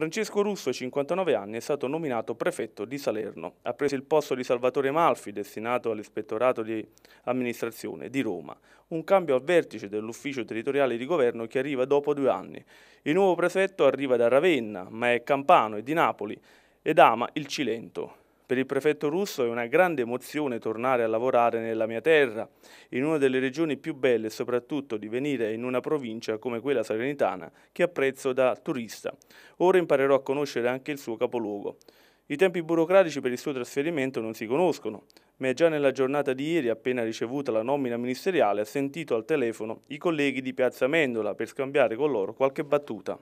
Francesco Russo, 59 anni, è stato nominato prefetto di Salerno. Ha preso il posto di Salvatore Malfi, destinato all'ispettorato di amministrazione di Roma. Un cambio al vertice dell'ufficio territoriale di governo che arriva dopo due anni. Il nuovo prefetto arriva da Ravenna, ma è campano e di Napoli ed ama il Cilento. Per il prefetto russo è una grande emozione tornare a lavorare nella mia terra, in una delle regioni più belle e soprattutto di venire in una provincia come quella salernitana che apprezzo da turista. Ora imparerò a conoscere anche il suo capoluogo. I tempi burocratici per il suo trasferimento non si conoscono, ma è già nella giornata di ieri, appena ricevuta la nomina ministeriale, ha sentito al telefono i colleghi di Piazza Mendola per scambiare con loro qualche battuta.